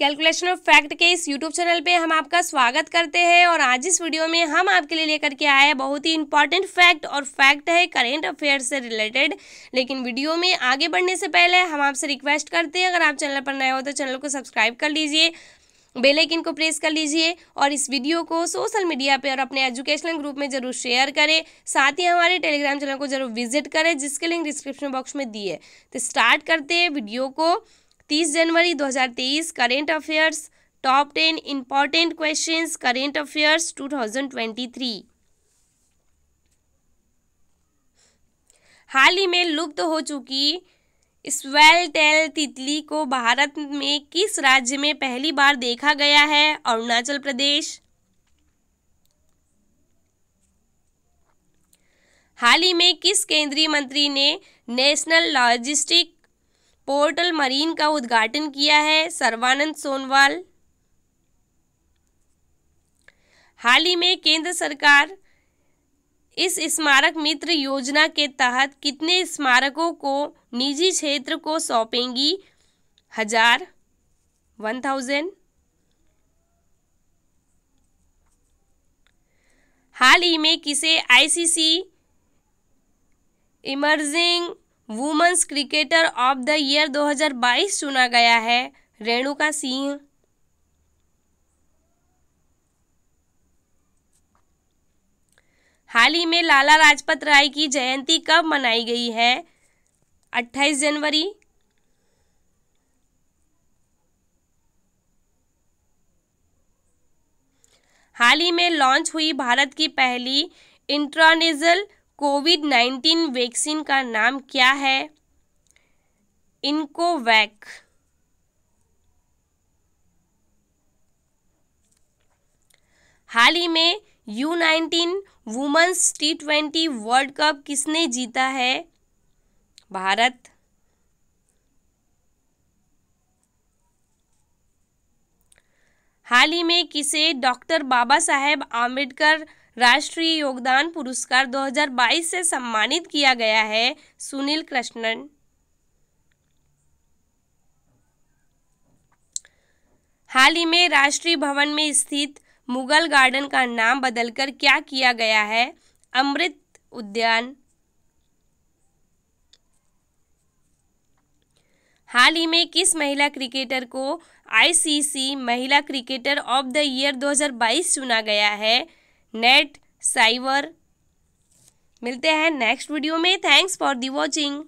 calculation of fact के इस YouTube channel पे हम आपका स्वागत करते हैं और आज इस वीडियो में हम आपके लिए लेकर के आए हैं बहुत ही इंपॉर्टेंट फैक्ट और फैक्ट है करेंट अफेयर से रिलेटेड लेकिन वीडियो में आगे बढ़ने से पहले हम आपसे रिक्वेस्ट करते हैं अगर आप चैनल पर नए हो तो चैनल को सब्सक्राइब कर लीजिए बेल आइकन को प्रेस कर लीजिए और इस वीडियो को सोशल मीडिया पे और अपने एजुकेशनल ग्रुप में जरूर शेयर करें साथ ही हमारे टेलीग्राम चैनल को जरूर विजिट करें जिसके लिंक डिस्क्रिप्शन बॉक्स में दिए तो स्टार्ट करते हैं वीडियो को तीस जनवरी 2023 current affairs top ten important questions current affairs 2023 हाल ही में लुप्त हो चुकी स्वेल टेल तितली को भारत में किस राज्य में पहली बार देखा गया है अरुणाचल प्रदेश हाल ही में किस केंद्रीय मंत्री ने नेशनल लॉजिस्टिक पोर्टल मरीन का उद्घाटन किया है सर्वानंद सोनवाल हाल ही में केंद्र सरकार इस स्मारक मित्र योजना के तहत कितने स्मारकों को निजी क्षेत्र को सौंपेंगी हजार वन थाउजेंड हाल ही में किसे ICC emerging women's cricketer of the year 2022 चुना गया है रेणुका सिंह हाल ही में लाला लाजपत राय की जयंती कब मनाई गई है 28 जनवरी हाल ही में लॉन्च हुई भारत की पहली इंट्रानिजल कोविड नाइन्टीन वैक्सीन का नाम क्या है इनकोवैक हाल ही में U nineteen women's T twenty world cup किसने जीता है भारत हाल ही में किसे डॉक्टर बाबा साहेब आम्बेडकर राष्ट्रीय योगदान पुरस्कार 2022 से सम्मानित किया गया है सुनील कृष्णन हाल ही में राष्ट्रीय भवन में स्थित मुगल गार्डन का नाम बदलकर क्या किया गया है अमृत उद्यान हाल ही में किस महिला क्रिकेटर को आईसीसी महिला क्रिकेटर ऑफ द ईयर 2022 चुना गया है नेट साइबर मिलते हैं नेक्स्ट वीडियो में थैंक्स फॉर दी वॉचिंग